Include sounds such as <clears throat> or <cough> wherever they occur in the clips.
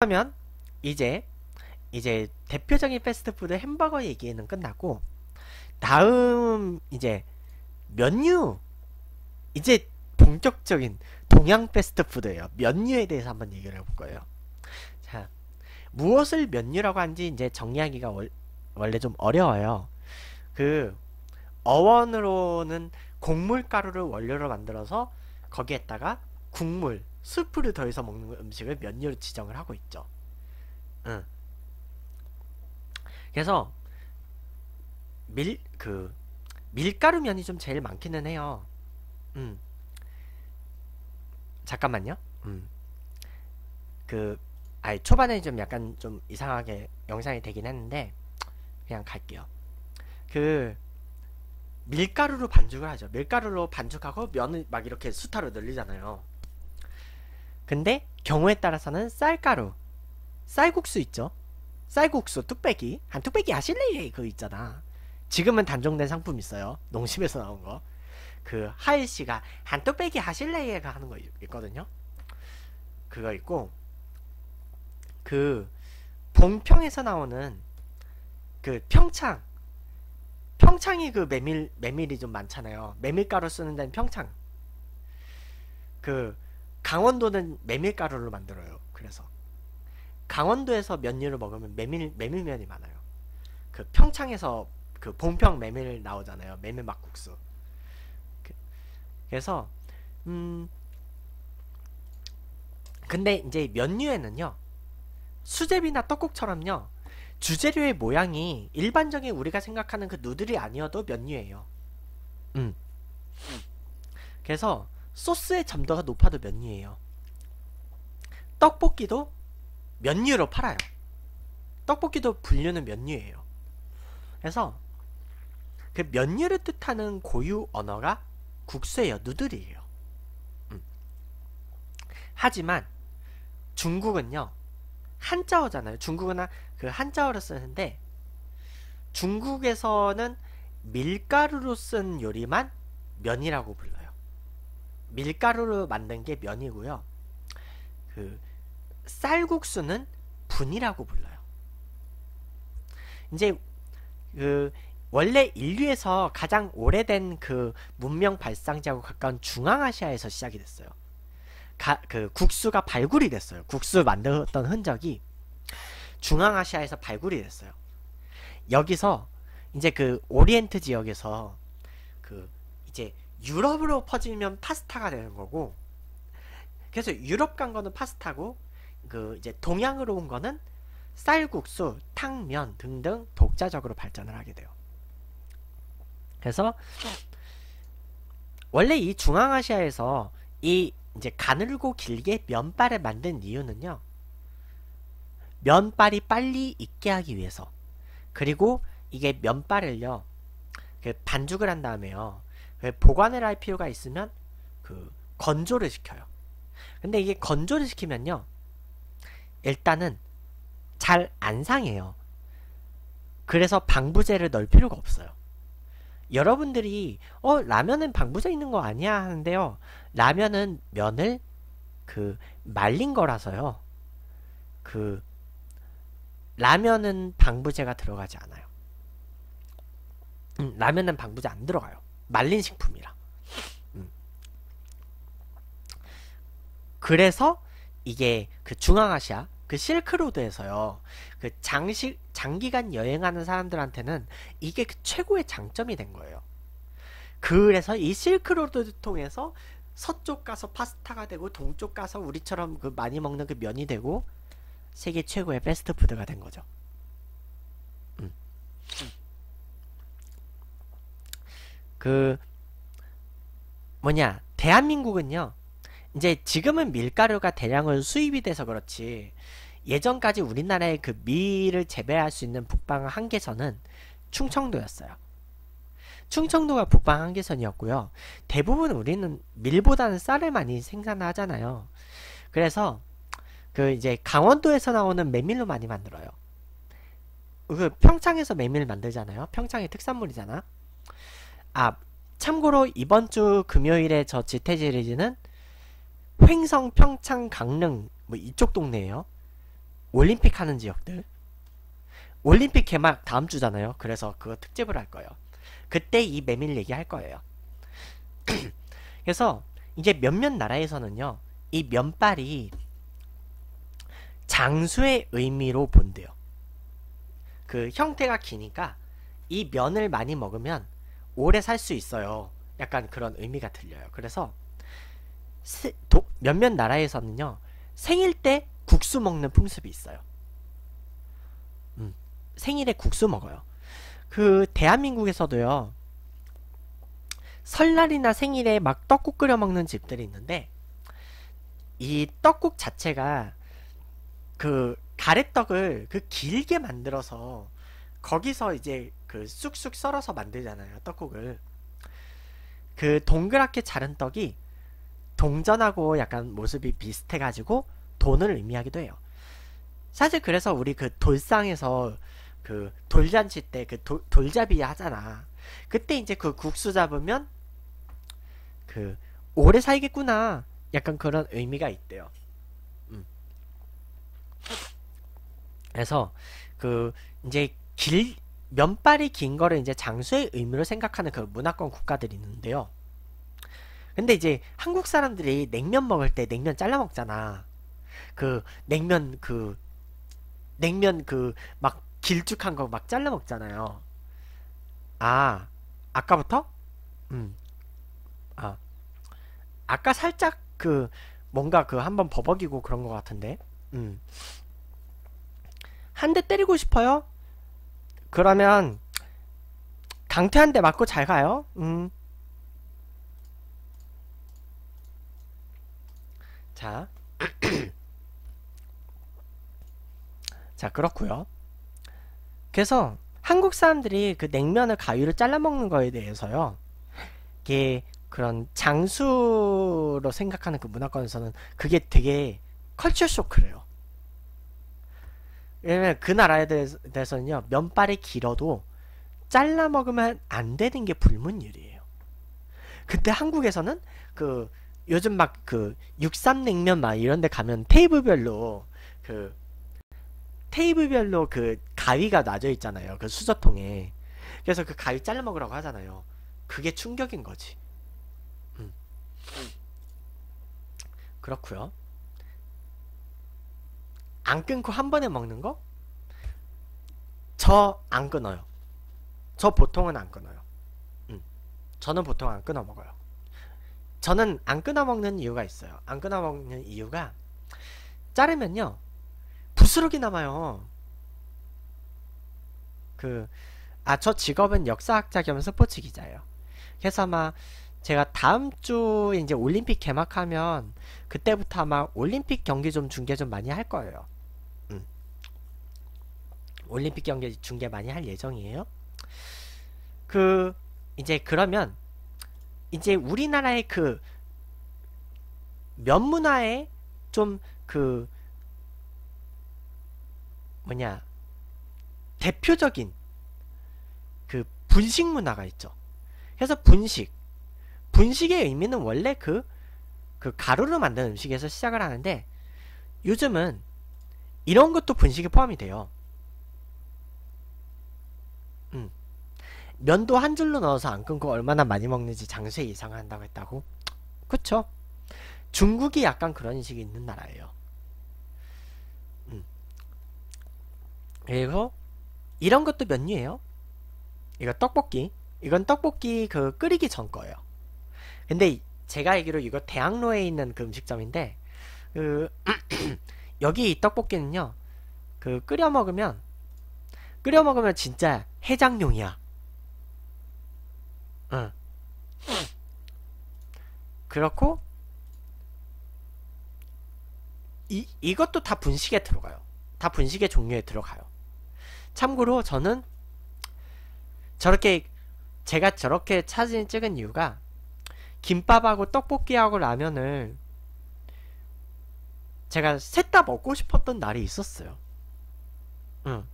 그러면 이제 이제 대표적인 패스트푸드 햄버거 얘기는 끝났고 다음 이제 면류 이제 본격적인 동양 패스트푸드예요. 면류에 대해서 한번 얘기를 해볼 거예요. 자, 무엇을 면류라고 한지 이제 정리하기가 월, 원래 좀 어려워요. 그 어원으로는 곡물 가루를 원료로 만들어서 거기에다가 국물, 수프를 더해서 먹는 음식을 면류로 지정을 하고 있죠. 응. 그래서 밀 그 밀가루 면이 좀 제일 많기는 해요. 음. 잠깐만요. 음. 그 아예 초반에 좀 약간 좀 이상하게 영상이 되긴 했는데 그냥 갈게요. 그 밀가루로 반죽을 하죠. 밀가루로 반죽하고 면을 막 이렇게 수타로 늘리잖아요. 근데 경우에 따라서는 쌀가루, 쌀국수 있죠? 쌀국수, 뚝배기. 한 뚝배기 아실래? 그거 있잖아. 지금은 단종된 상품 있어요. 농심에서 나온 거. 그 하일 씨가 한 뚝배기 하실래가 하는 거 있거든요. 그거 있고 그 봉평에서 나오는 그 평창 평창이 그 메밀 메밀이 좀 많잖아요. 메밀가루 쓰는 데는 평창. 그 강원도는 메밀가루를 만들어요. 그래서 강원도에서 면류를 먹으면 메밀 메밀면이 많아요. 그 평창에서 그 봉평 메밀 나오잖아요. 메밀 막국수. 그, 그래서 음 근데 이제 면류에는요 수제비나 떡국처럼요 주재료의 모양이 일반적인 우리가 생각하는 그 누들이 아니어도 면류예요. 음. 그래서 소스의 점도가 높아도 면이에요. 떡볶이도 면류로 팔아요. 떡볶이도 분류는 면류예요. 그래서 그 면류를 뜻하는 고유 언어가 국수예요. 누들이에요. 음. 하지만 중국은요. 한자어잖아요. 중국은 그 한자어를 쓰는데 중국에서는 밀가루로 쓴 요리만 면이라고 불러요. 밀가루로 만든 게 면이고요. 그 쌀국수는 분이라고 불러요. 이제 그 원래 인류에서 가장 오래된 그 문명 발상지하고 가까운 중앙아시아에서 시작이 됐어요. 가, 그 국수가 발굴이 됐어요. 국수 만들었던 흔적이 중앙아시아에서 발굴이 됐어요. 여기서 이제 그 오리엔트 지역에서 그 이제 유럽으로 퍼지면 파스타가 되는 거고 그래서 유럽 간 거는 파스타고 그 이제 동양으로 온 거는 쌀국수, 탕면 등등 독자적으로 발전을 하게 돼요. 그래서 원래 이 중앙아시아에서 이 이제 가늘고 길게 면발을 만든 이유는요. 면발이 빨리 익게 하기 위해서 그리고 이게 면발을요. 그 반죽을 한 다음에요. 보관을 할 필요가 있으면 그 건조를 시켜요. 근데 이게 건조를 시키면요. 일단은 잘 안 상해요. 그래서 방부제를 넣을 필요가 없어요. 여러분들이 어 라면은 방부제 있는 거 아니야 하는데요. 라면은 면을 그 말린 거라서요. 그 라면은 방부제가 들어가지 않아요. 음, 라면은 방부제 안 들어가요. 말린 식품이라. 음. 그래서 이게 그 중앙아시아 그 실크로드에서요. 그 장식 장기간 여행하는 사람들한테는 이게 그 최고의 장점이 된 거예요. 그래서 이실크로드 통해서 서쪽 가서 파스타가 되고 동쪽 가서 우리처럼 그 많이 먹는 그 면이 되고 세계 최고의 베스트푸드가 된 거죠. 음. 음. 그 뭐냐 대한민국은요 이제 지금은 밀가루가 대량으로 수입이 돼서 그렇지 예전까지 우리나라의 그 밀을 재배할 수 있는 북방 한계선은 충청도였어요. 충청도가 북방 한계선이었고요. 대부분 우리는 밀보다는 쌀을 많이 생산하잖아요. 그래서 그 이제 강원도에서 나오는 메밀로 많이 만들어요. 그 평창에서 메밀 만들잖아요. 평창의 특산물이잖아. 앞. 아, 참고로 이번 주 금요일에 저 지태 지리즈는 횡성, 평창, 강릉 뭐 이쪽 동네에요 올림픽 하는 지역들. 올림픽 개막 다음 주잖아요. 그래서 그거 특집을 할 거예요. 그때 이 메밀 얘기할 거예요. <clears throat> 그래서 이제 몇몇 나라에서는요. 이 면발이 장수의 의미로 본대요. 그 형태가 기니까 이 면을 많이 먹으면 오래 살 수 있어요. 약간 그런 의미가 들려요. 그래서 세, 도, 몇몇 나라에서는요 생일 때 국수 먹는 풍습이 있어요. 음, 생일에 국수 먹어요. 그 대한민국에서도요 설날이나 생일에 막 떡국 끓여 먹는 집들이 있는데 이 떡국 자체가 그 가래떡을 그 길게 만들어서 거기서 이제 그 쑥쑥 썰어서 만들잖아요. 떡국을. 그 동그랗게 자른 떡이 동전하고 약간 모습이 비슷해가지고 돈을 의미하기도 해요. 사실 그래서 우리 그 돌상에서 그 돌잔치 때 그 돌잡이 하잖아. 그때 이제 그 국수 잡으면 그 오래 살겠구나. 약간 그런 의미가 있대요. 음. 그래서 그 이제 길 면발이 긴 거를 이제 장수의 의미로 생각하는 그 문화권 국가들이 있는데요. 근데 이제 한국 사람들이 냉면 먹을 때 냉면 잘라 먹잖아. 그 냉면 그 냉면 그 막 길쭉한 거 막 잘라 먹잖아요. 아, 아까부터? 음. 아. 아까 살짝 그 뭔가 그 한번 버벅이고 그런 것 같은데. 음. 한 대 때리고 싶어요? 그러면 강퇴 한데 맞고 잘 가요. 음. 자. <clears throat> 자, 그렇고요. 그래서 한국 사람들이 그 냉면을 가위로 잘라 먹는 거에 대해서요. 게 그런 장수로 생각하는 그 문화권에서는 그게 되게 컬처 쇼크래요. 왜냐면 그 나라에 대해서는요 면발이 길어도 잘라 먹으면 안 되는 게 불문율이에요. 그때 한국에서는 그 요즘 막 그 육삼냉면 막 이런데 가면 테이블별로 그 테이블별로 그 가위가 놔져 있잖아요. 그 수저통에. 그래서 그 가위 잘라 먹으라고 하잖아요. 그게 충격인 거지. 음. 그렇구요 안 끊고 한 번에 먹는 거? 저 안 끊어요. 저 보통은 안 끊어요. 음. 저는 보통 안 끊어 먹어요. 저는 안 끊어 먹는 이유가 있어요. 안 끊어 먹는 이유가 자르면요. 부스러기 남아요. 그, 아, 저 직업은 역사학자 겸 스포츠 기자예요. 그래서 아마 제가 다음 주에 이제 올림픽 개막하면 그때부터 아마 올림픽 경기 좀 중계 좀 많이 할 거예요. 올림픽 경기 중계 많이 할 예정이에요. 그 이제 그러면 이제 우리나라의 그 면문화에 좀그 뭐냐 대표적인 그 분식 문화가 있죠. 그래서 분식 분식의 의미는 원래 그그 그 가루로 만든 음식에서 시작을 하는데 요즘은 이런 것도 분식에 포함이 돼요. 면도 한 줄로 넣어서 안 끊고 얼마나 많이 먹는지 장수에 이상 한다고 했다고? 그쵸? 중국이 약간 그런 식이 있는 나라예요. 음. 그리고 이런 것도 면류예요. 이거 떡볶이. 이건 떡볶이 그 끓이기 전 거예요. 근데 제가 알기로 이거 대학로에 있는 그 음식점인데 그 <clears throat> 여기 이 떡볶이는요. 그 끓여 먹으면 끓여 먹으면 진짜 해장용이야. 그렇고 이, 이것도 다 분식에 들어가요. 다 분식의 종류에 들어가요. 참고로 저는 저렇게 제가 저렇게 사진 찍은 이유가 김밥하고 떡볶이하고 라면을 제가 셋 다 먹고 싶었던 날이 있었어요. 응.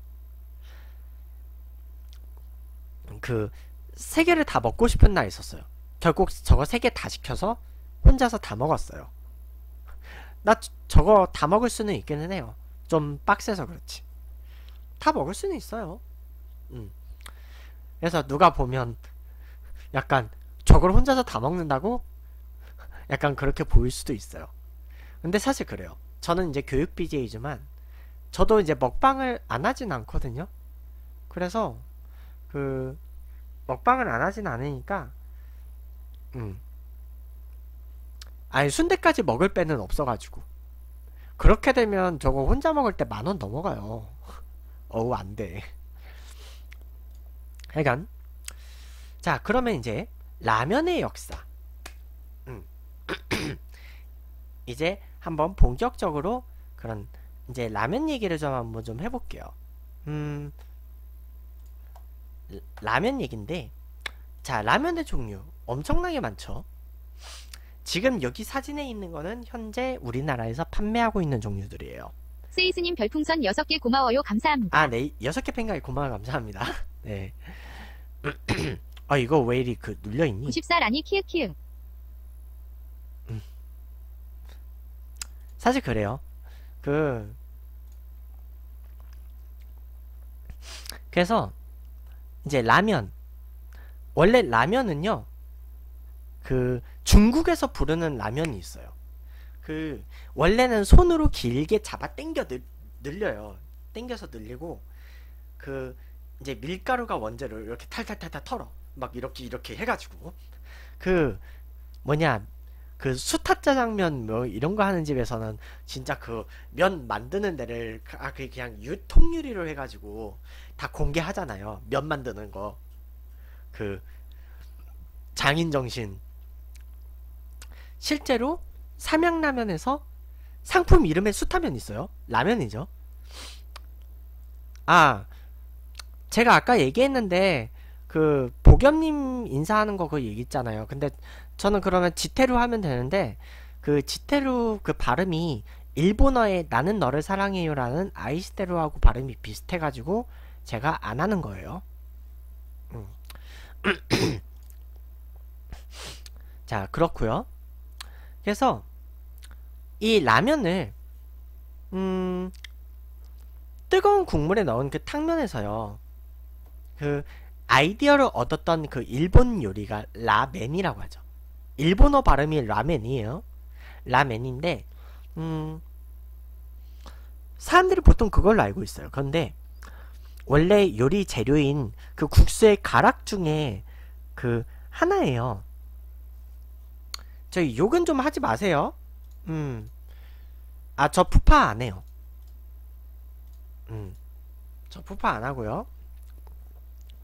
그세 개를 다 먹고 싶은 날 있었어요. 결국 저거 세 개 다 시켜서 혼자서 다 먹었어요. 나 저거 다 먹을 수는 있기는 해요. 좀 빡세서 그렇지. 다 먹을 수는 있어요. 음. 그래서 누가 보면 약간 저걸 혼자서 다 먹는다고 약간 그렇게 보일 수도 있어요. 근데 사실 그래요. 저는 이제 교육 BJ지만 저도 이제 먹방을 안 하진 않거든요. 그래서 그 먹방을 안 하진 않으니까 음. 아니 순대까지 먹을 배는 없어가지고 그렇게 되면 저거 혼자 먹을 때 만원 넘어가요 <laughs> 어우 안돼 하여간 자 그러면 이제 라면의 역사 음. <clears throat> 이제 한번 본격적으로 그런 이제 라면 얘기를 좀 한번 좀 해볼게요 음 라면 얘긴데 자 라면의 종류 엄청나게 많죠 지금 여기 사진에 있는 거는 현재 우리나라에서 판매하고 있는 종류들이에요 세이스님 별풍선 6개 고마워요 감사합니다 아네 6개 팬가이 고마워 감사합니다 <laughs> 네 <clears throat> 아, 이거 왜 이리 그 눌려있니? 94 라니 키읔키읔 음. 사실 그래요 그 그래서 이제 라면. 원래 라면은요. 그 중국에서 부르는 라면이 있어요. 그 원래는 손으로 길게 잡아 땡겨 늘, 늘려요. 땡겨서 늘리고 그 이제 밀가루가 원재를 이렇게 탈탈탈탈 털어. 막 이렇게 이렇게 해가지고 그 뭐냐 그 수타짜 장면 뭐 이런 거 하는 집에서는 진짜 그 면 만드는 데를 아그냥 그 유통유리로 해가지고 다 공개하잖아요. 면 만드는 거. 그 장인 정신. 실제로 삼양라면에서 상품 이름에 수타면 있어요. 라면이죠. 아 제가 아까 얘기했는데 그 보겸님 인사하는 거 그얘기있잖아요 근데 저는 그러면 지태루 하면 되는데 그 지태루 그 발음이 일본어의 나는 너를 사랑해요라는 아이시테루하고 발음이 비슷해가지고 제가 안 하는 거예요. 음. <clears throat> 자 그렇고요. 그래서 이 라면을 음 뜨거운 국물에 넣은 그 탕면에서요. 그 아이디어를 얻었던 그 일본 요리가 라멘이라고 하죠. 일본어 발음이 라멘이에요. 라멘인데 음, 사람들이 보통 그걸로 알고 있어요. 그런데 원래 요리 재료인 그 국수의 가락 중에 그 하나예요. 저희 욕은 좀 하지 마세요. 음. 아, 저 푸파 안 해요. 음. 저 푸파 안 하고요.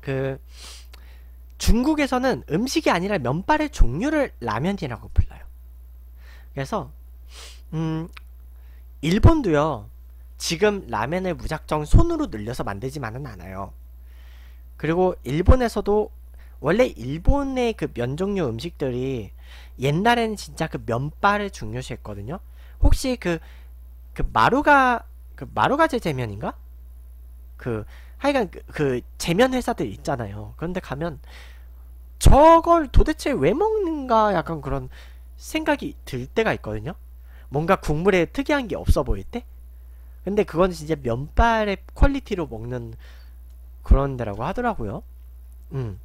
그 중국에서는 음식이 아니라 면발의 종류를 라면이라고 불러요. 그래서 음 일본도요. 지금 라면을 무작정 손으로 늘려서 만들지만은 않아요. 그리고 일본에서도 원래 일본의 그 면 종류 음식들이 옛날에는 진짜 그 면발을 중요시했거든요. 혹시 그, 그 마루가, 그 마루가 제제면인가? 그 하여간 그, 그 재면 회사들 있잖아요. 그런데 가면 저걸 도대체 왜 먹는가 약간 그런 생각이 들 때가 있거든요. 뭔가 국물에 특이한 게 없어 보일 때? 근데 그건 진짜 면발의 퀄리티로 먹는 그런 데라고 하더라고요. 음.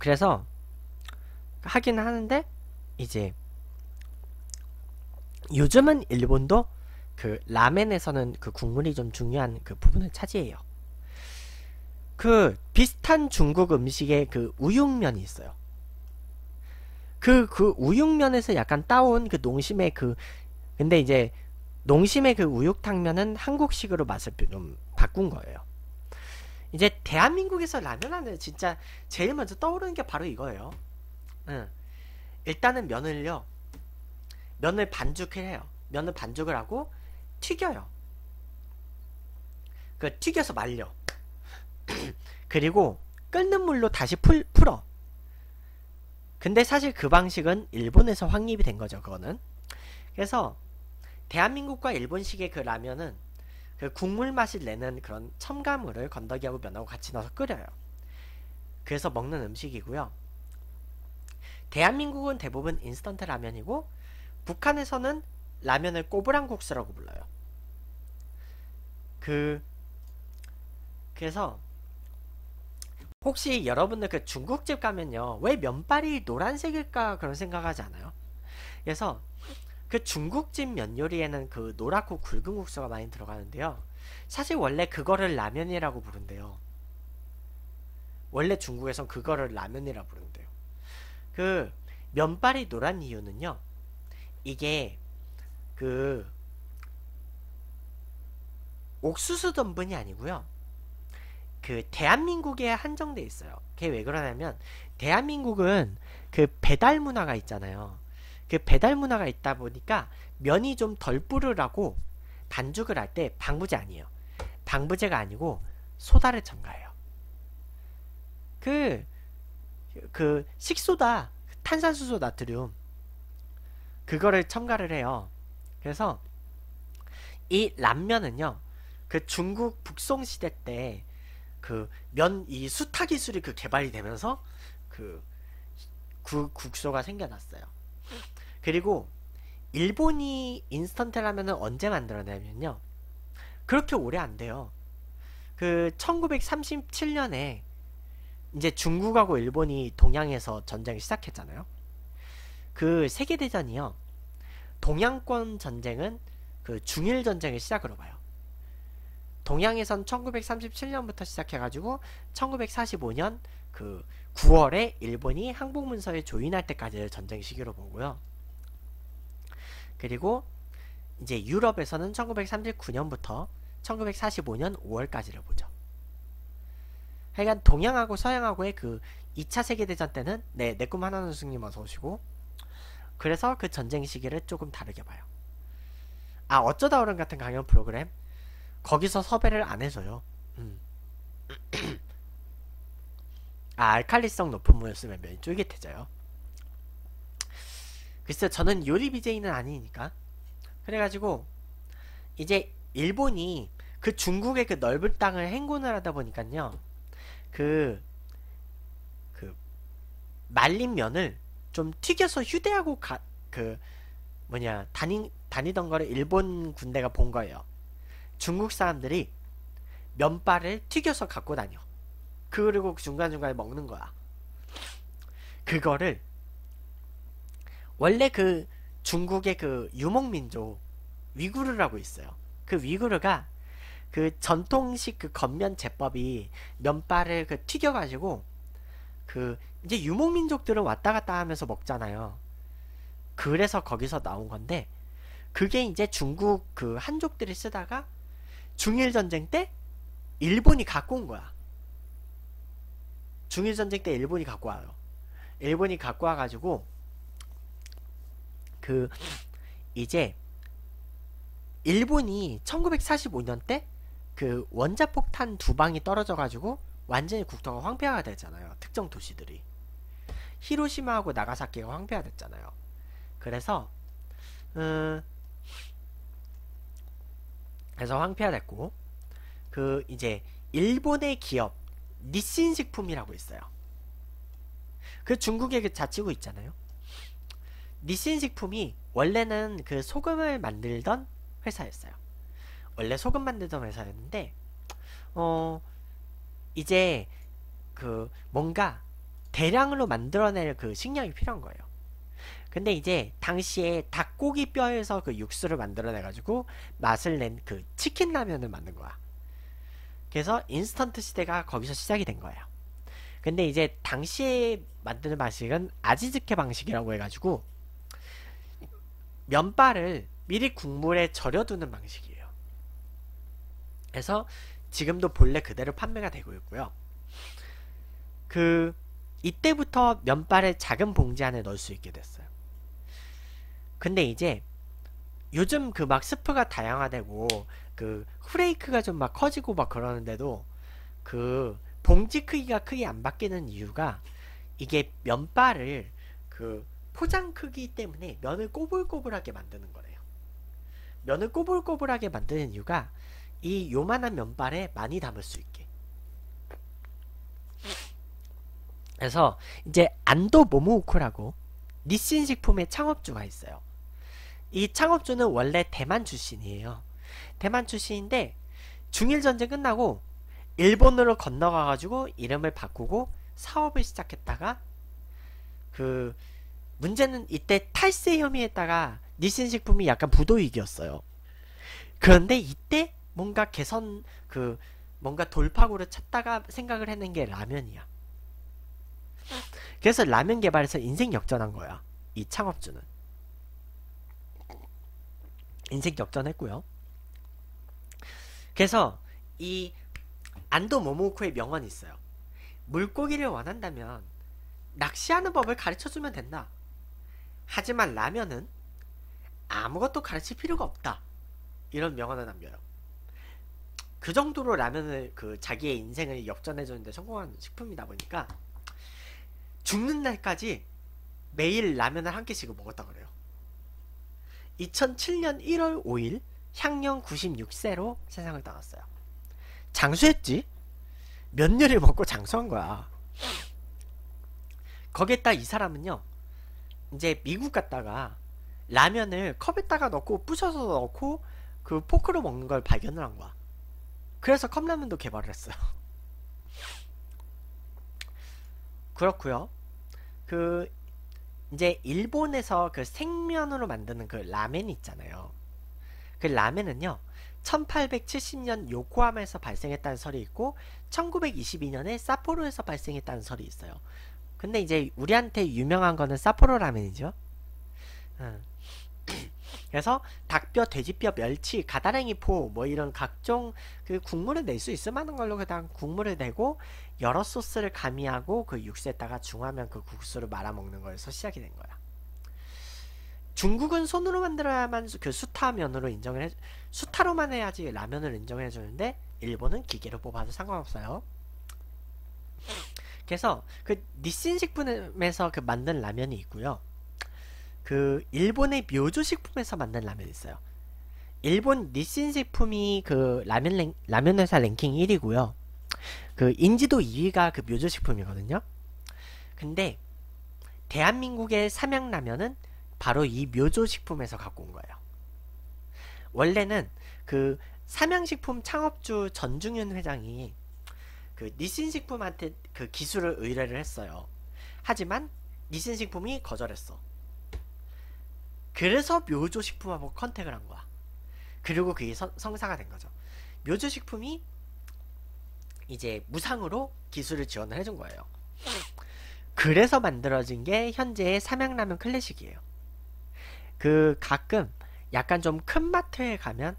그래서 하긴 하는데 이제 요즘은 일본도 그 라멘에서는 그 국물이 좀 중요한 그 부분을 차지해요. 그 비슷한 중국 음식에 그 우육면이 있어요. 그, 그 우육면에서 약간 따온 그 농심의 그, 근데 이제 농심의 그 우육탕면은 한국식으로 맛을 좀 바꾼 거예요. 이제 대한민국에서 라면 하면 진짜 제일 먼저 떠오르는 게 바로 이거예요. 응. 일단은 면을요. 면을 반죽을 해요. 면을 반죽을 하고 튀겨요. 그 튀겨서 말려. <clears throat> 그리고 끓는 물로 다시 풀, 풀어. 근데 사실 그 방식은 일본에서 확립이 된 거죠, 그거는. 그래서 대한민국과 일본식의 그 라면은 그 국물 맛을 내는 그런 첨가물을 건더기하고 면하고 같이 넣어서 끓여요. 그래서 먹는 음식이고요. 대한민국은 대부분 인스턴트 라면이고 북한에서는 라면을 꼬부랑 국수라고 불러요. 그 그래서 혹시 여러분들 그 중국집 가면요 왜 면발이 노란색일까 그런 생각하지 않아요? 그래서 그 중국집 면 요리에는 그 노랗고 굵은 국수가 많이 들어가는데요 사실 원래 그거를 라면이라고 부른대요 원래 중국에선 그거를 라면이라 고 부른대요 그 면발이 노란 이유는요 이게 그 옥수수 덤분이 아니고요. 그 대한민국에 한정돼 있어요. 그게 왜 그러냐면 대한민국은 그 배달 문화가 있잖아요. 그 배달 문화가 있다 보니까 면이 좀 덜뿌르라고 반죽을 할 때 방부제 아니에요. 방부제가 아니고 소다를 첨가해요. 그, 그, 식소다, 탄산수소 나트륨, 그거를 첨가를 해요. 그래서 이 란면은요 그 중국 북송 시대 때 그 면 이 수타 기술이 그 개발이 되면서 그 구, 국소가 생겨났어요. 그리고 일본이 인스턴트 라면은 언제 만들어내면요 그렇게 오래 안 돼요. 그 1937년에 이제 중국하고 일본이 동양에서 전쟁을 시작했잖아요. 그 세계대전이요. 동양권 전쟁은 그 중일 전쟁을 시작으로 봐요. 동양에선 1937년부터 시작해가지고 1945년 그 9월에 일본이 항복문서에 조인할 때까지를 전쟁 시기로 보고요. 그리고 이제 유럽에서는 1939년부터 1945년 5월까지를 보죠. 하여간 동양하고 서양하고의 그 2차 세계대전 때는 네, 내꿈 하나는 승님 어서 오시고 그래서 그 전쟁 시기를 조금 다르게 봐요. 아 어쩌다 어른 같은 강연 프로그램 거기서 섭외를 안 해줘요. 음. <clears throat> 아 알칼리성 높은 물을 쓰면 면이 쫄깃해져요. 글쎄 저는 요리 BJ는 아니니까 그래가지고 이제 일본이 그 중국의 그 넓은 땅을 행군을 하다 보니까요. 그, 그, 말린 면을 좀 튀겨서 휴대하고 가, 그 뭐냐 다니 다니던 거를 일본 군대가 본 거예요. 중국 사람들이 면발을 튀겨서 갖고 다녀. 그리고 중간중간에 먹는 거야. 그거를 원래 그 중국의 그 유목민족 위구르라고 있어요. 그 위구르가 그 전통식 그 겉면 제법이 면발을 그 튀겨가지고 그 이제 유목민족들은 왔다 갔다 하면서 먹잖아요. 그래서 거기서 나온 건데 그게 이제 중국 그 한족들이 쓰다가 중일 전쟁 때 일본이 갖고 온 거야. 중일 전쟁 때 일본이 갖고 와요. 일본이 갖고 와가지고 그 이제 일본이 1945년 때 그 원자폭탄 두 방이 떨어져가지고 완전히 국토가 황폐화가 되잖아요. 특정 도시들이. 히로시마하고 나가사키가 황폐화됐잖아요. 그래서 음, 그래서 황폐화됐고 그 이제 일본의 기업 니신 식품이라고 있어요. 그 중국에 그 자치고 있잖아요. 니신 식품이 원래는 그 소금을 만들던 회사였어요. 원래 소금 만들던 회사였는데 어 이제 그 뭔가 대량으로 만들어낼 그 식량이 필요한 거예요. 근데 이제 당시에 닭고기 뼈에서 그 육수를 만들어내 가지고 맛을 낸 그 치킨 라면을 만든 거야. 그래서 인스턴트 시대가 거기서 시작이 된 거예요. 근데 이제 당시에 만드는 방식은 아지즈케 방식이라고 해가지고 면발을 미리 국물에 절여두는 방식이에요. 그래서 지금도 본래 그대로 판매가 되고 있고요. 그 이때부터 면발을 작은 봉지 안에 넣을 수 있게 됐어요. 근데 이제 요즘 그 막 스프가 다양화되고 그 후레이크가 좀 막 커지고 막 그러는데도 그 봉지 크기가 크게 안 바뀌는 이유가 이게 면발을 그 포장 크기 때문에 면을 꼬불꼬불하게 만드는 거래요. 면을 꼬불꼬불하게 만드는 이유가 이 요만한 면발에 많이 담을 수 있게. 그래서 이제 안도 모모우코라고 니신 식품의 창업주가 있어요. 이 창업주는 원래 대만 출신이에요. 대만 출신인데 중일 전쟁 끝나고 일본으로 건너가 가지고 이름을 바꾸고 사업을 시작했다가 그 문제는 이때 탈세 혐의에다가 니신 식품이 약간 부도위기였어요. 그런데 이때 뭔가 개선 그 뭔가 돌파구를 찾다가 생각을 해낸 게 라면이야. 그래서 라면 개발에서 인생 역전한 거야. 이 창업주는. 인생 역전했고요. 그래서 이 안도 모모코의 명언이 있어요. 물고기를 원한다면 낚시하는 법을 가르쳐주면 된다. 하지만 라면은 아무것도 가르칠 필요가 없다. 이런 명언을 남겨요. 그 정도로 라면을 그 자기의 인생을 역전해주는데 성공한 식품이다 보니까 죽는 날까지 매일 라면을 한 끼씩 먹었다 그래요. 2007년 1월 5일 향년 96세로 세상을 떠났어요. 장수했지? 몇 년을 먹고 장수한 거야. 거기에다 이 사람은요. 이제 미국 갔다가 라면을 컵에다가 넣고 부셔서 넣고 그 포크로 먹는 걸 발견을 한 거야. 그래서 컵라면도 개발을 했어요. 그렇고요. 그 이제 일본에서 그 생면으로 만드는 그 라멘 있잖아요. 그 라멘은요. 1870년 요코하마에서 발생했다는 설이 있고 1922년에 사포로에서 발생했다는 설이 있어요. 근데 이제 우리한테 유명한 거는 사포로 라멘이죠. 음. 그래서 닭뼈, 돼지뼈, 멸치, 가다랭이 포뭐 이런 각종 그 국물을 낼 수 있을 만한 걸로 그냥 국물을 내고 여러 소스를 가미하고 그 육수에다가 중화면그 국수를 말아 먹는 거에서 시작이 된 거야. 중국은 손으로 만들어야만 그 수타면으로 인정을 해 수타로만 해야지 라면을 인정 해주는데 일본은 기계로 뽑아도 상관없어요. 그래서 그 니신 식품에서 그 만든 라면이 있고요. 그 일본의 묘조 식품에서 만든 라면이 있어요. 일본 니신 식품이 그 라면 랭, 라면 회사 랭킹 1위고요. 그 인지도 2위가 그 묘조 식품이거든요. 근데 대한민국의 삼양라면은 바로 이 묘조 식품에서 갖고 온 거예요. 원래는 그 삼양식품 창업주 전중현 회장이 그 니신식품한테 그 기술을 의뢰를 했어요. 하지만 니신식품이 거절했어. 그래서 묘조식품하고 컨택을 한 거야. 그리고 그게 선, 성사가 된 거죠. 묘조식품이 이제 무상으로 기술을 지원을 해준 거예요. 그래서 만들어진 게 현재의 삼양라면 클래식이에요. 그 가끔 약간 좀 큰 마트에 가면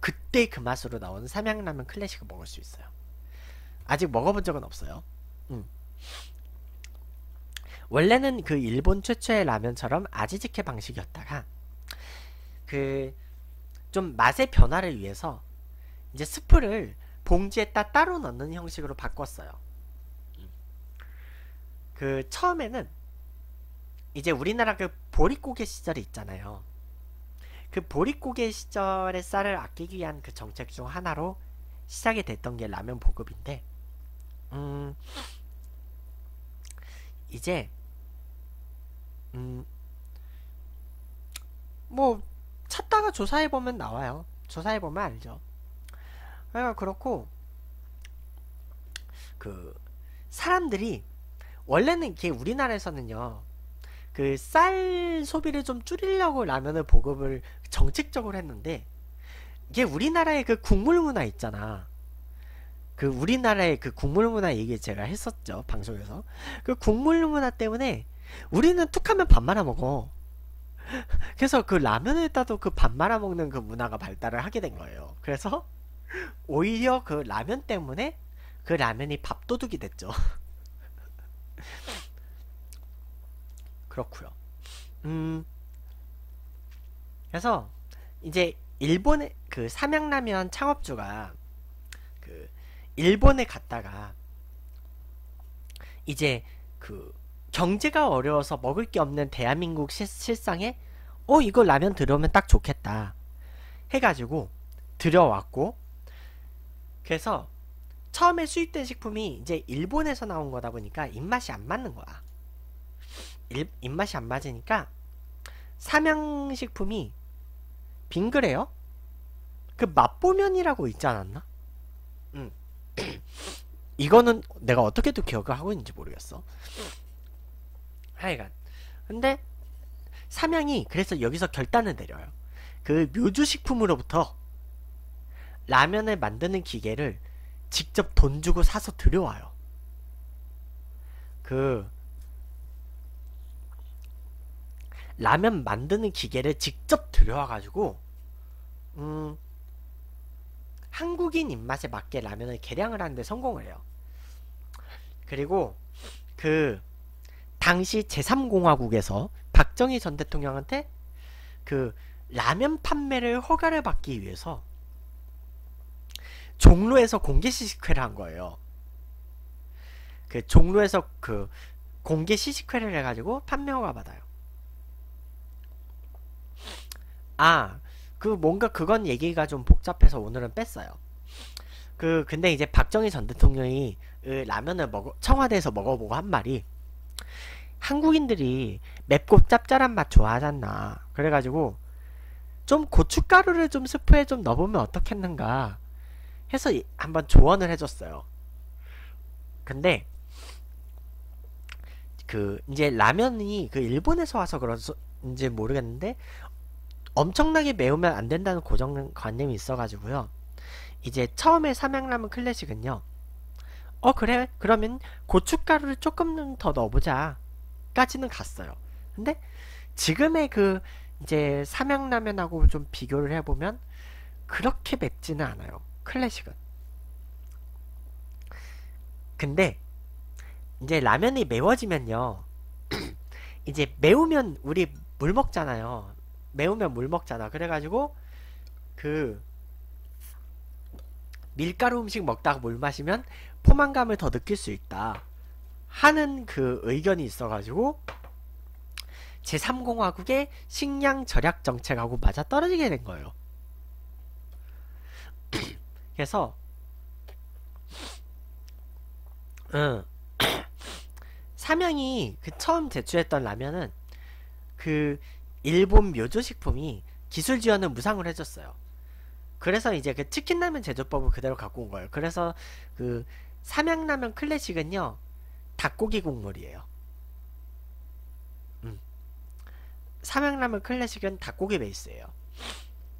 그때 그 맛으로 나온 삼양라면 클래식을 먹을 수 있어요. 아직 먹어본 적은 없어요. 음. 원래는 그 일본 최초의 라면처럼 아지직해 방식이었다가 그 좀 맛의 변화를 위해서 이제 스프를 봉지에다 따로 넣는 형식으로 바꿨어요. 그 처음에는 이제 우리나라 그 보릿고개 시절이 있잖아요. 그 보릿고개 시절의 쌀을 아끼기 위한 그 정책 중 하나로 시작이 됐던 게 라면 보급인데 음 이제 뭐 찾다가 조사해 보면 나와요. 조사해 보면 알죠. 그러니까 그렇고 그 사람들이 원래는 이게 우리나라에서는요. 그 쌀 소비를 좀 줄이려고 라면을 보급을 정책적으로 했는데 이게 우리나라의 그 국물 문화 있잖아. 그 우리나라의 그 국물 문화 얘기 제가 했었죠 방송에서 그 국물 문화 때문에 우리는 툭하면 밥 말아 먹어 <laughs> 그래서 그 라면을 따도 그 밥 말아 먹는 그 문화가 발달을 하게 된 거예요. 그래서 오히려 그 라면 때문에 그 라면이 밥도둑이 됐죠. <laughs> 그렇고요. 음. 그래서 이제 일본의 그 삼양라면 창업주가 그 일본에 갔다가 이제 그 경제가 어려워서 먹을 게 없는 대한민국 시, 실상에 어 이거 라면 들어오면 딱 좋겠다 해가지고 들여왔고 그래서 처음에 수입된 식품이 이제 일본에서 나온 거다 보니까 입맛이 안 맞는 거야 일, 입맛이 안 맞으니까 삼양식품이 빙그레요? 그 맛보면이라고 있지 않았나? 음. <clears throat> 이거는 내가 어떻게 또 기억을 하고 있는지 모르겠어 음. 하여간 근데 삼양이 그래서 여기서 결단을 내려요 그 묘주식품으로부터 라면을 만드는 기계를 직접 돈 주고 사서 들여와요 그 라면 만드는 기계를 직접 들여와가지고 음 한국인 입맛에 맞게 라면을 개량을 하는데 성공을 해요 그리고 그 당시 제3공화국에서 박정희 전 대통령한테 그 라면 판매를 허가를 받기 위해서 종로에서 공개 시식회를 한 거예요. 그 종로에서 그 공개 시식회를 해가지고 판매 허가 받아요. 아, 그 뭔가 그건 얘기가 좀 복잡해서 오늘은 뺐어요. 그 근데 이제 박정희 전 대통령이 그 라면을 먹어 청와대에서 먹어보고 한 말이 한국인들이 맵고 짭짤한 맛 좋아하잖아. 그래가지고 좀 고춧가루를 좀 스프에 좀 넣어보면 어떻겠는가 해서 한번 조언을 해줬어요. 근데 그 이제 라면이 그 일본에서 와서 그런지 모르겠는데 엄청나게 매우면 안 된다는 고정관념이 있어가지고요. 이제 처음에 삼양라면 클래식은요. 어 그래 그러면 고춧가루를 조금 더 넣어보자 거기까지는 갔어요. 근데 지금의 그 이제 삼양라면하고 좀 비교를 해보면 그렇게 맵지는 않아요. 클래식은. 근데 이제 라면이 매워지면요. <clears throat> 이제 매우면 우리 물 먹잖아요. 매우면 물 먹잖아. 그래가지고 그 밀가루 음식 먹다가 물 마시면 포만감을 더 느낄 수 있다. 하는 그 의견이 있어가지고 제3공화국의 식량 절약 정책하고 맞아 떨어지게 된 거예요. <clears throat> 그래서 응. 어, <clears throat> 명이그 처음 제출했던 라면은 그 일본 묘조식품이 기술 지원을 무상으로 해줬어요. 그래서 이제 그 치킨라면 제조법을 그대로 갖고 온 거예요. 그래서 그 삼양라면 클래식은요. 닭고기 국물이에요. 음. 삼양라면 클래식은 닭고기 베이스예요.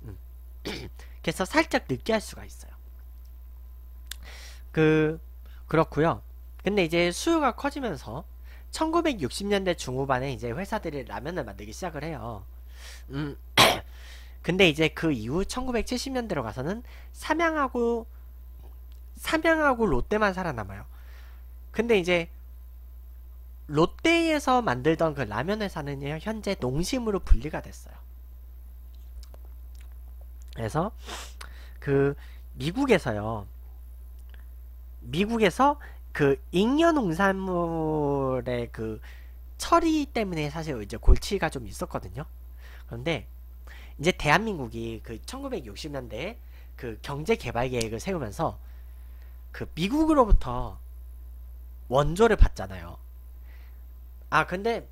음. <clears throat> 그래서 살짝 느끼할 수가 있어요. 그 그렇고요. 근데 이제 수요가 커지면서 1960년대 중후반에 이제 회사들이 라면을 만들기 시작을 해요. 음. <clears throat> 근데 이제 그 이후 1970년대로 가서는 삼양하고 삼양하고 롯데만 살아남아요. 근데 이제 롯데에서 만들던 그 라면 회사는 요 현재 농심으로 분리가 됐어요. 그래서 그 미국에서요. 미국에서 그 잉여 농산물의 그 처리 때문에 사실 이제 골치가 좀 있었거든요. 그런데 이제 대한민국이 그 1960년대에 그 경제 개발 계획을 세우면서 그 미국으로부터 원조를 받잖아요. 아 근데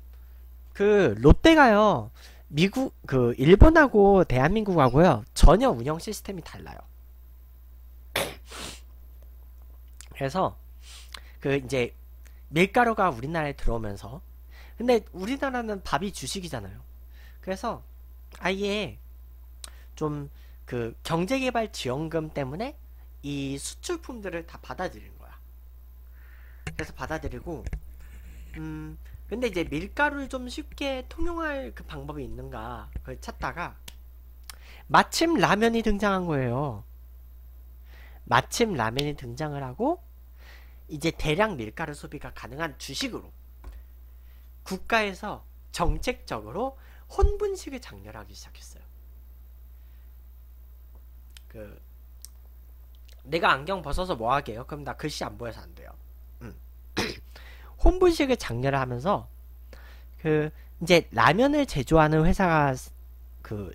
그 롯데가요 미국 그 일본하고 대한민국하고요 전혀 운영 시스템이 달라요. 그래서 그 이제 밀가루가 우리나라에 들어오면서 근데 우리나라는 밥이 주식이잖아요. 그래서 아예 좀 그 경제개발 지원금 때문에 이 수출품들을 다 받아들이는 거야. 그래서 받아들이고 음 근데 이제 밀가루를 좀 쉽게 통용할 그 방법이 있는가 그걸 찾다가 마침 라면이 등장한 거예요. 마침 라면이 등장을 하고 이제 대량 밀가루 소비가 가능한 주식으로 국가에서 정책적으로 혼분식을 장려하기 시작했어요. 그 내가 안경 벗어서 뭐 하게요? 그럼 나 글씨 안 보여서 안 돼요. 혼분식을 장려를 하면서 그 이제 라면을 제조하는 회사가 그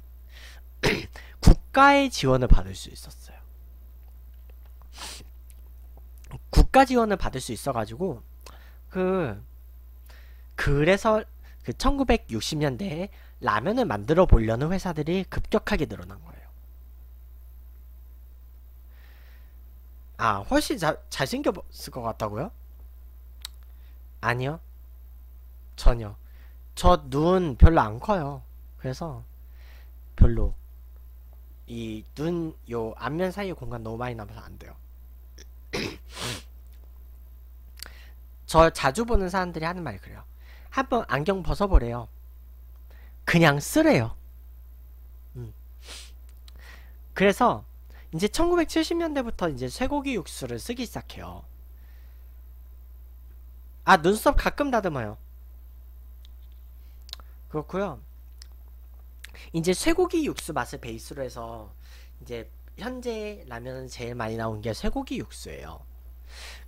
<clears throat> 국가의 지원을 받을 수 있었어요. 국가 지원을 받을 수 있어가지고 그 그래서 그 1960년대에 라면을 만들어 보려는 회사들이 급격하게 늘어난 거예요. 아 훨씬 자, 잘생겼을 것 같다고요? 아니요. 전혀. 저 눈 별로 안 커요. 그래서 별로 이 눈 요 앞면 사이 공간 너무 많이 남아서 안 돼요. <clears throat> 저 자주 보는 사람들이 하는 말이 그래요. 한번 안경 벗어보래요. 그냥 쓰래요. 음. 그래서 이제 1970년대부터 이제 쇠고기 육수를 쓰기 시작해요. 아 눈썹 가끔 다듬어요 그렇고요 이제 쇠고기 육수 맛을 베이스로 해서 이제 현재 라면은 제일 많이 나온 게 쇠고기 육수예요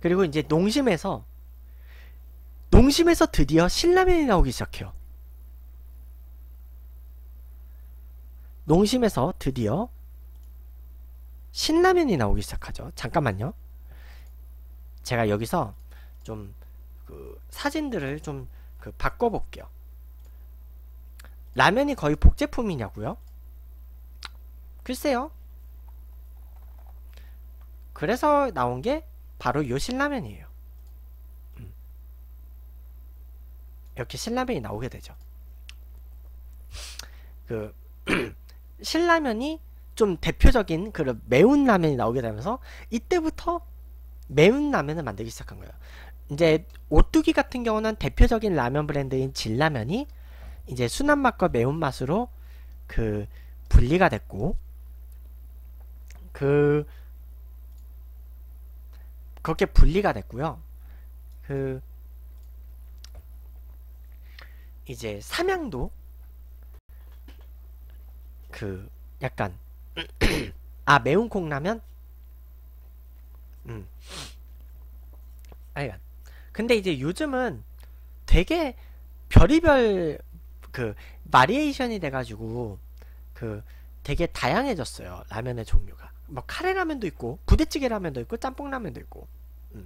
그리고 이제 농심에서 농심에서 드디어 신라면이 나오기 시작해요 농심에서 드디어 신라면이 나오기 시작하죠 잠깐만요 제가 여기서 좀그 사진들을 좀그 바꿔볼게요. 라면이 거의 복제품이냐고요? 글쎄요. 그래서 나온 게 바로 요 신라면이에요. 음. 이렇게 신라면이 나오게 되죠. 그 <clears throat> 신라면이 좀 대표적인 그런 매운 라면이 나오게 되면서 이때부터 매운 라면을 만들기 시작한 거예요. 이제 오뚜기 같은 경우는 대표적인 라면 브랜드인 진라면이 이제 순한 맛과 매운 맛으로 그 분리가 됐고 그 그렇게 분리가 됐고요. 그 이제 삼양도 그 약간 <clears throat> 아 매운 콩라면 음 아니 근데 이제 요즘은 되게 별의별 그 마리에이션이 돼가지고 그 되게 다양해졌어요 라면의 종류가 뭐 카레 라면도 있고 부대찌개 라면도 있고 짬뽕 라면도 있고 음.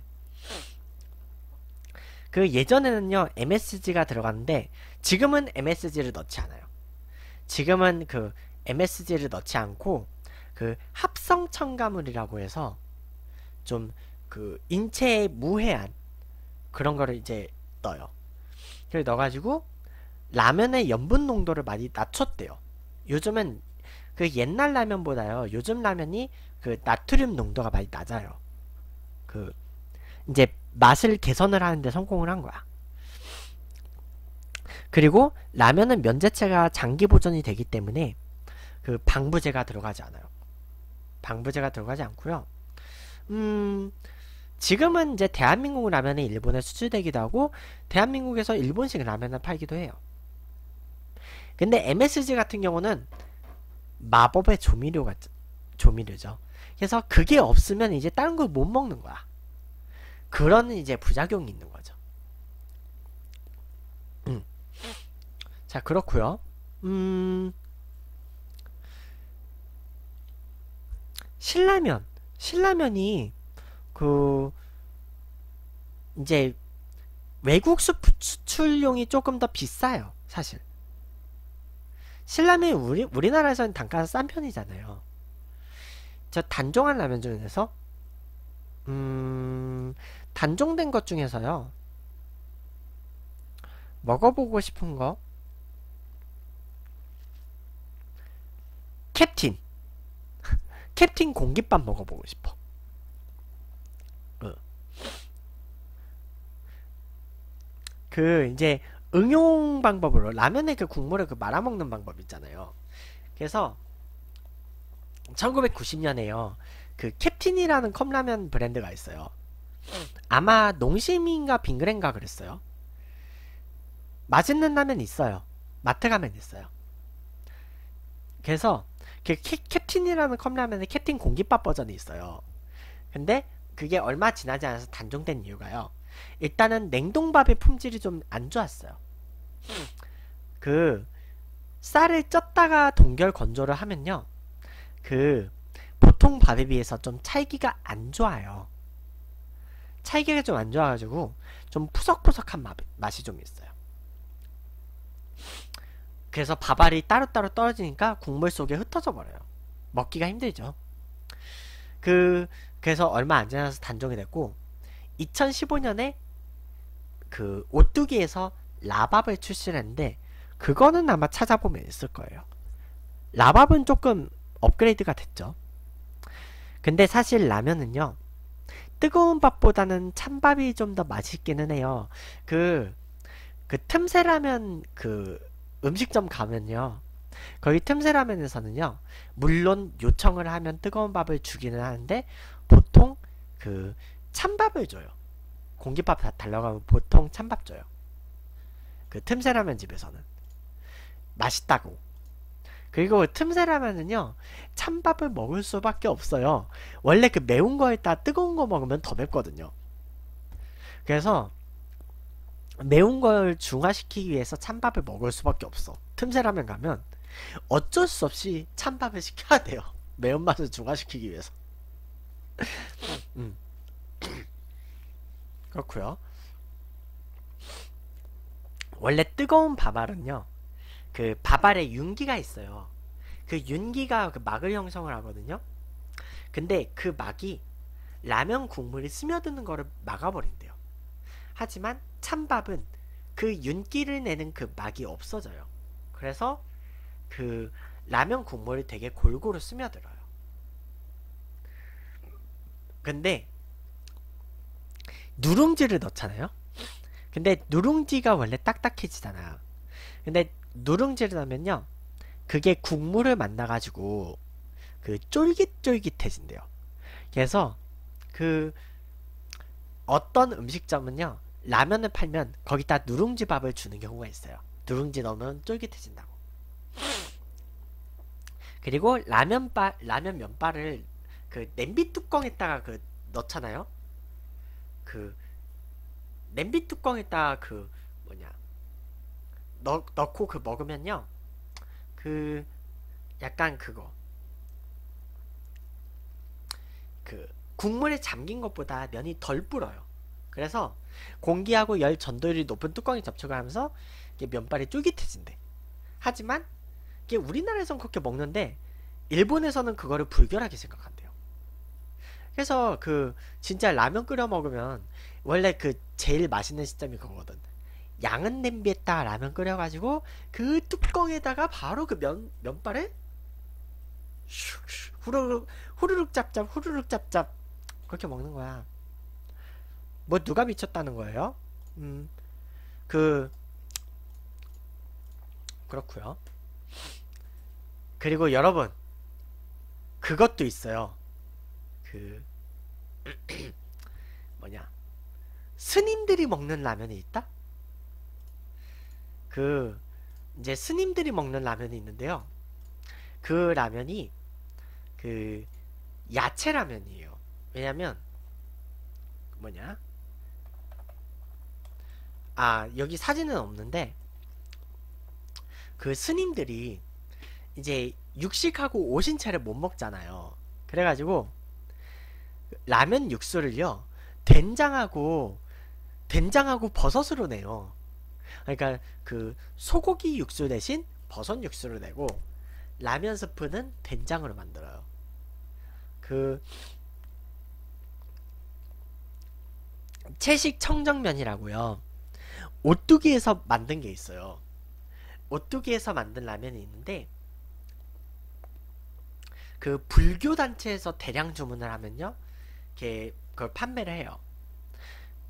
그 예전에는요 MSG가 들어갔는데 지금은 MSG를 넣지 않아요 지금은 그 MSG를 넣지 않고 그 합성 첨가물이라고 해서 좀 그 인체에 무해한 그런 거를 이제 넣어요. 그래 넣어가지고 라면의 염분 농도를 많이 낮췄대요. 요즘은 그 옛날 라면보다요. 요즘 라면이 그 나트륨 농도가 많이 낮아요. 그 이제 맛을 개선을 하는데 성공을 한 거야. 그리고 라면은 면제체가 장기 보존이 되기 때문에 그 방부제가 들어가지 않아요. 방부제가 들어가지 않고요. 음 지금은 이제 대한민국 라면이 일본에 수출되기도 하고 대한민국에서 일본식 라면을 팔기도 해요. 근데 MSG 같은 경우는 마법의 조미료 같 조미료죠. 그래서 그게 없으면 이제 다른 걸못 먹는 거야. 그런 이제 부작용이 있는 거죠. 음. 자 그렇고요. 음. 신라면 신라면이 그 이제 외국 수출용이 조금 더 비싸요, 사실. 신라면 우리 우리나라에서는 단가가 싼 편이잖아요. 저 단종한 라면 중에서 음 단종된 것 중에서요 먹어보고 싶은 거 캡틴 <laughs> 캡틴 공깃밥 먹어보고 싶어 어. 그 이제 응용 방법으로 라면에 그 국물을 그 말아먹는 방법 있잖아요. 그래서 1990년에요. 그 캡틴이라는 컵라면 브랜드가 있어요. 아마 농심인가 빙그렌가 그랬어요. 맛있는 라면 있어요. 마트 가면 있어요. 그래서 그 캡틴이라는 컵라면에 캡틴 공깃밥 버전이 있어요. 근데 그게 얼마 지나지 않아서 단종된 이유가요. 일단은 냉동밥의 품질이 좀 안 좋았어요. 그 쌀을 쪘다가 동결 건조를 하면요. 그 보통 밥에 비해서 좀 찰기가 안 좋아요. 찰기가 좀 안 좋아가지고 좀 푸석푸석한 맛, 맛이 좀 있어요. 그래서 밥알이 따로따로 떨어지니까 국물 속에 흩어져 버려요. 먹기가 힘들죠. 그 그래서 얼마 안 지나서 단종이 됐고 2015년에 그 오뚜기에서 라밥을 출시했는데 그거는 아마 찾아보면 있을 거예요. 라밥은 조금 업그레이드가 됐죠. 근데 사실 라면은요. 뜨거운 밥보다는 찬밥이 좀 더 맛있기는 해요. 그, 그 틈새라면 그 음식점 가면요. 거기 틈새라면에서는요. 물론 요청을 하면 뜨거운 밥을 주기는 하는데 보통 그 찬밥을 줘요. 공깃밥 다 달라고 면 보통 찬밥 줘요. 그 틈새라면 집에서는. 맛있다고. 그리고 틈새라면은요, 찬밥을 먹을 수밖에 없어요. 원래 그 매운 거에다 뜨거운 거 먹으면 더 맵거든요. 그래서 매운 걸 중화시키기 위해서 찬밥을 먹을 수밖에 없어. 틈새라면 가면 어쩔 수 없이 찬밥을 <laughs> 시켜야 돼요. 매운맛을 중화시키기 위해서. 음. 그렇구요 원래 뜨거운 밥알은요. 그 밥알에 윤기가 있어요. 그 윤기가 그 막을 형성을 하거든요. 근데 그 막이 라면 국물이 스며드는 거를 막아버린대요. 하지만 찬밥은 그 윤기를 내는 그 막이 없어져요. 그래서 그 라면 국물이 되게 골고루 스며들어요. 근데 누룽지를 넣잖아요 근데 누룽지가 원래 딱딱해지잖아 근데 누룽지를 넣으면요 그게 국물을 만나가지고 그 쫄깃쫄깃해진대요 그래서 그 어떤 음식점은요 라면을 팔면 거기다 누룽지 밥을 주는 경우가 있어요 누룽지 넣으면 쫄깃해진다고 그리고 라면 바, 라면 면발을 그 냄비 뚜껑에다가 그 넣잖아요. 그 냄비 뚜껑에다가 그 뭐냐 넣, 넣고 그 먹으면요. 그 약간 그거 그 국물에 잠긴 것보다 면이 덜 불어요. 그래서 공기하고 열 전도율이 높은 뚜껑에 접촉을 하면서 이게 면발이 쫄깃해진대. 하지만 이게 우리나라에선 그렇게 먹는데 일본에서는 그거를 불결하게 생각한다. 그래서 그 진짜 라면 끓여 먹으면 원래 그 제일 맛있는 시점이 그거거든. 양은 냄비에다 라면 끓여가지고 그 뚜껑에다가 바로 그 면 면발에 후루룩 후루룩 짭짭 후루룩 짭짭 그렇게 먹는 거야. 뭐 누가 미쳤다는 거예요? 음, 그 그렇고요. 그리고 여러분 그것도 있어요. 그 <clears throat> 뭐냐 스님들이 먹는 라면이 있다? 그 이제 스님들이 먹는 라면이 있는데요. 그 라면이 그 야채 라면이에요. 왜냐면 뭐냐? 아 여기 사진은 없는데 그 스님들이 이제 육식하고 오신채를 못 먹잖아요. 그래가지고 라면 육수를요 된장하고 된장하고 버섯으로 내요. 그러니까 그 소고기 육수 대신 버섯 육수를 내고 라면 스프는 된장으로 만들어요. 그 채식 청정면이라고요. 오뚜기에서 만든 게 있어요. 오뚜기에서 만든 라면이 있는데 그 불교 단체에서 대량 주문을 하면요. 이렇게 그걸 판매를 해요.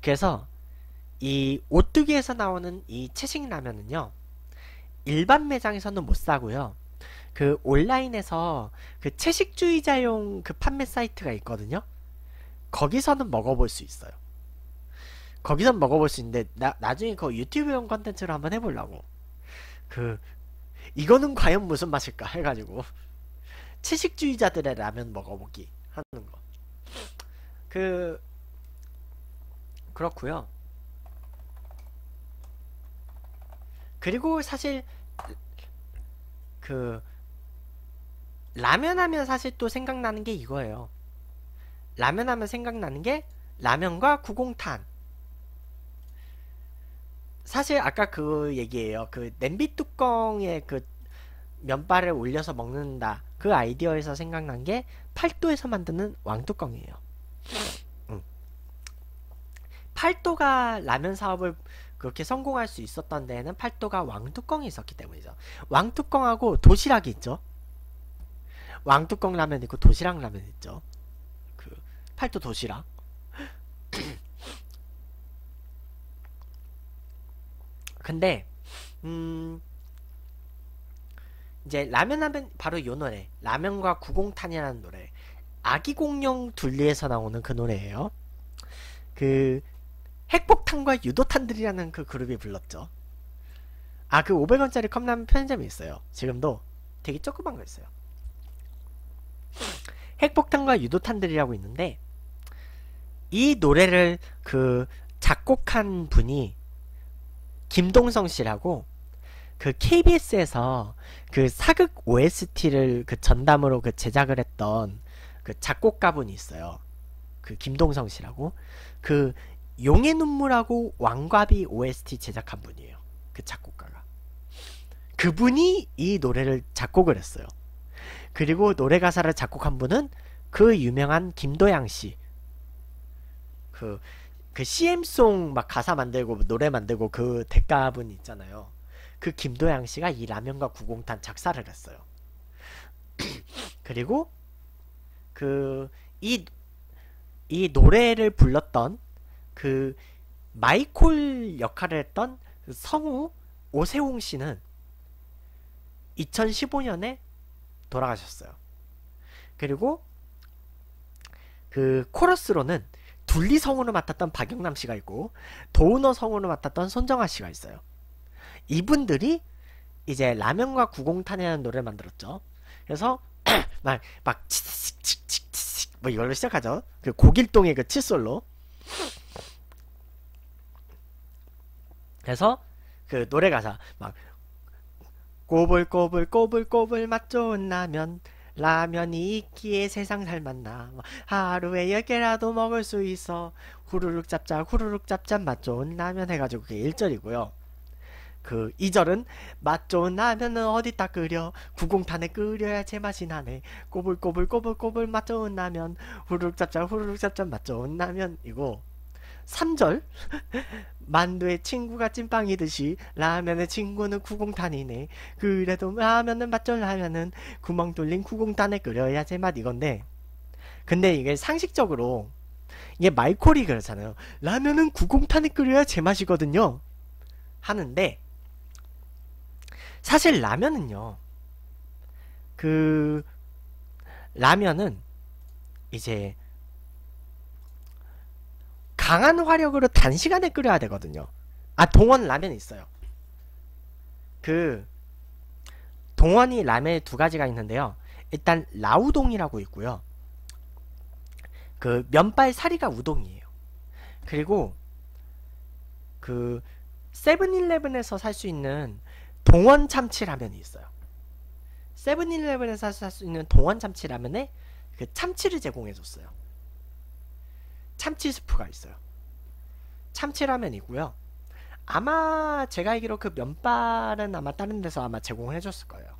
그래서 이 오뚜기에서 나오는 이 채식 라면은요. 일반 매장에서는 못 사고요. 그 온라인에서 그 채식주의자용 그 판매 사이트가 있거든요. 거기서는 먹어볼 수 있어요. 거기선 먹어볼 수 있는데 나, 나중에 그 유튜브용 컨텐츠로 한번 해보려고 그 이거는 과연 무슨 맛일까 해가지고 <laughs> 채식주의자들의 라면 먹어보기 하는 거그 그렇고요. 그리고 사실 그 라면 하면 사실 또 생각나는 게 이거예요. 라면 하면 생각나는 게 라면과 구공탄. 사실 아까 그 얘기예요. 그 냄비 뚜껑에 그 면발을 올려서 먹는다. 그 아이디어에서 생각난 게 팔도에서 만드는 왕뚜껑이에요. 팔도가 라면 사업을 그렇게 성공할 수 있었던 데에는 팔도가 왕뚜껑이 있었기 때문이죠. 왕뚜껑하고 도시락이 있죠. 왕뚜껑 라면 있고 도시락 라면 있죠. 그 팔도 도시락. <coughs> 근데 음 이제 라면 하면 바로 요 노래 라면과 구공탄이라는 노래 아기 공룡 둘리에서 나오는 그 노래예요. 그 핵폭탄과 유도탄들이라는 그 그룹이 불렀죠. 아그 500원짜리 컵라면 편의점이 있어요. 지금도 되게 조그만 거 있어요. 핵폭탄과 유도탄들이라고 있는데 이 노래를 그 작곡한 분이 김동성 씨라고 그 KBS에서 그 사극 OST를 그 전담으로 그 제작을 했던 그 작곡가분이 있어요. 그 김동성 씨라고 그 용의 눈물하고 왕과비 OST 제작한 분이에요. 그 작곡가가. 그분이 이 노래를 작곡을 했어요. 그리고 노래 가사를 작곡한 분은 그 유명한 김도양 씨. 그, 그 CM송 막 가사 만들고 노래 만들고 그 대가분 있잖아요. 그 김도양 씨가 이 라면과 구공탄 작사를 했어요. <clears throat> 그리고 그, 이, 이 노래를 불렀던 그 마이콜 역할을 했던 성우 오세홍 씨는 2015년에 돌아가셨어요. 그리고 그 코러스로는 둘리 성우를 맡았던 박영남 씨가 있고 도우너 성우를 맡았던 손정아 씨가 있어요. 이분들이 이제 라면과 구공탄이라는 노래를 만들었죠. 그래서 막막 <clears throat> 뭐 이걸로 시작하죠. 그 고길동의 그 칫솔로 해서 그 노래 가사 막 꼬불꼬불 꼬불꼬불 맛 좋은 라면 라면이 있기에 세상 살맛나 뭐 하루에 열 개라도 먹을 수 있어 후루룩 잡자 후루룩 잡자 맛 좋은 라면 해가지고 그게 1절이고요 그 2절은 맛 좋은 라면은 어디다 끓여 구공탄에 끓여야 제맛이 나네 꼬불꼬불 꼬불꼬불 맛 좋은 라면 후루룩 잡자 후루룩 잡자 맛 좋은 라면이고 3절 <laughs> 만두에 친구가 찐빵이듯이 라면에 친구는 구공탄이네 그래도 라면은 맛절 라면은 구멍 뚫린 구공탄에 끓여야 제맛 이건데 근데 이게 상식적으로 이게 말콜이 그렇잖아요 라면은 구공탄에 끓여야 제맛이거든요 하는데 사실 라면은요 그 라면은 이제 강한 화력으로 단시간에 끓여야 되거든요. 아 동원 라면 있어요. 그 동원이 라멘 두 가지가 있는데요. 일단 라우동이라고 있고요. 그 면발 사리가 우동이에요. 그리고 그 세븐일레븐에서 살 수 있는 동원 참치 라면이 있어요. 세븐일레븐에서 살 수 있는 동원 참치 라면에 그 참치를 제공해 줬어요. 참치 스프가 있어요. 참치라면이고요. 아마 제가 알기로 그 면발은 아마 다른 데서 아마 제공을 해줬을 거예요.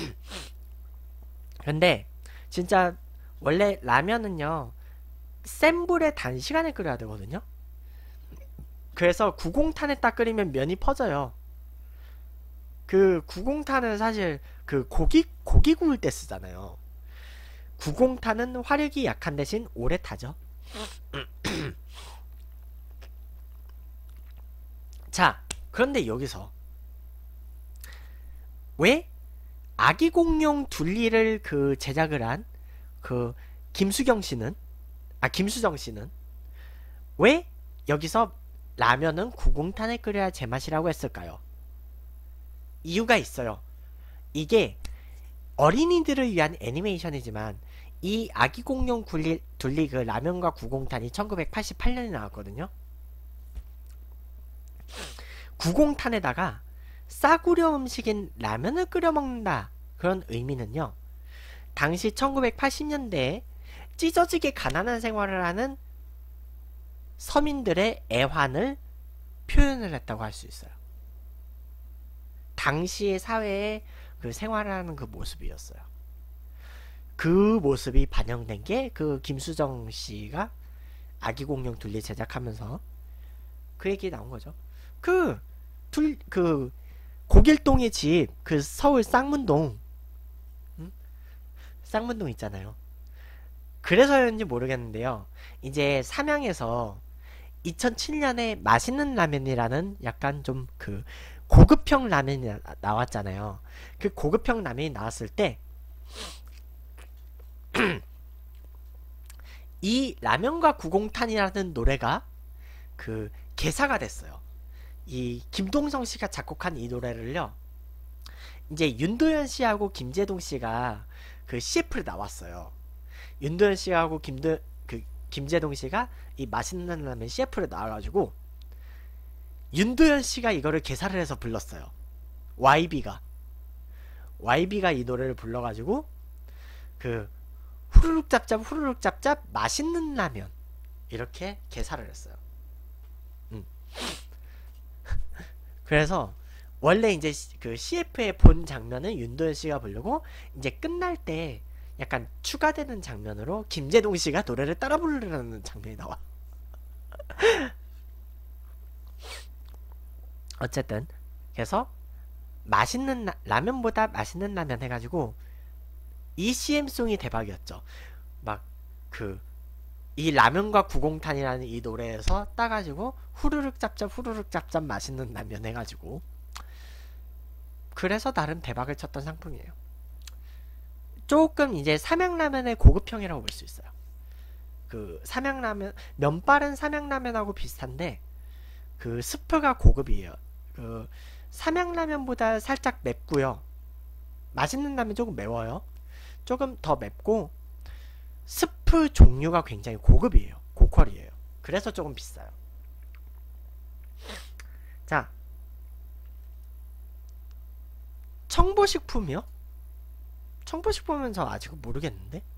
<clears throat> 근데 진짜 원래 라면은요 센 불에 단시간에 끓여야 되거든요. 그래서 구공탄에 딱 끓이면 면이 퍼져요. 그 구공탄은 사실 그 고기 고기 구울 때 쓰잖아요. 구공탄은 화력이 약한 대신 오래 타죠. <clears throat> 자, 그런데 여기서 왜 아기 공룡 둘리를 그 제작을 한 그 김수경 씨는 아 김수정 씨는 왜 여기서 라면은 구공탄에 끓여야 제맛이라고 했을까요? 이유가 있어요. 이게 어린이들을 위한 애니메이션이지만 이 아기 공룡 굴리, 둘리 그 라면과 구공탄이 1988년에 나왔거든요. 구공탄에다가 싸구려 음식인 라면을 끓여 먹는다 그런 의미는요. 당시 1980년대에 찢어지게 가난한 생활을 하는 서민들의 애환을 표현을 했다고 할 수 있어요. 당시의 사회의 그 생활하는 그 모습이었어요. 그 모습이 반영된 게 그 김수정 씨가 아기 공룡 둘리 제작하면서 그 얘기 나온 거죠. 그, 둘, 그, 고길동의 집, 그 서울 쌍문동, 음? 쌍문동 있잖아요. 그래서였는지 모르겠는데요. 이제 삼양에서 2007년에 맛있는 라면이라는 약간 좀 그 고급형 라면이 나왔잖아요. 그 고급형 라면이 나왔을 때이 라면과 구공탄이라는 노래가 그 개사가 됐어요. 이 김동성 씨가 작곡한 이 노래를요. 이제 윤도현 씨하고 김재동 씨가 그 CF를 나왔어요. 윤도현 씨하고 김도 그 김재동 씨가 이 맛있는 라면 CF를 나와가지고 윤도현 씨가 이거를 개사를 해서 불렀어요. YB가 YB가 이 노래를 불러가지고 그 후루룩 짭짭 후루룩 짭짭 맛있는 라면 이렇게 개사를 했어요. 음. <laughs> 그래서 원래 이제 그 CF의 본 장면은 윤도현 씨가 부르고 이제 끝날 때 약간 추가되는 장면으로 김재동 씨가 노래를 따라 부르는 장면이 나와. <laughs> 어쨌든 그래서 맛있는 라, 라면보다 맛있는 라면 해가지고 ECM송이 대박이었죠. 막 그 이 라면과 구공탄이라는 이 노래에서 따가지고 후루룩 짭짭 후루룩 짭짭 맛있는 라면 해가지고 그래서 나름 대박을 쳤던 상품이에요. 조금 이제 삼양라면의 고급형이라고 볼 수 있어요. 그 삼양라면 면발은 삼양라면하고 비슷한데 그 스프가 고급이에요. 그 삼양라면보다 살짝 맵고요. 맛있는 라면 조금 매워요. 조금 더 맵고 스프 종류가 굉장히 고급이에요. 고퀄이에요. 그래서 조금 비싸요. 자, 청보식품이요? 청보식품은 저 아직 모르겠는데?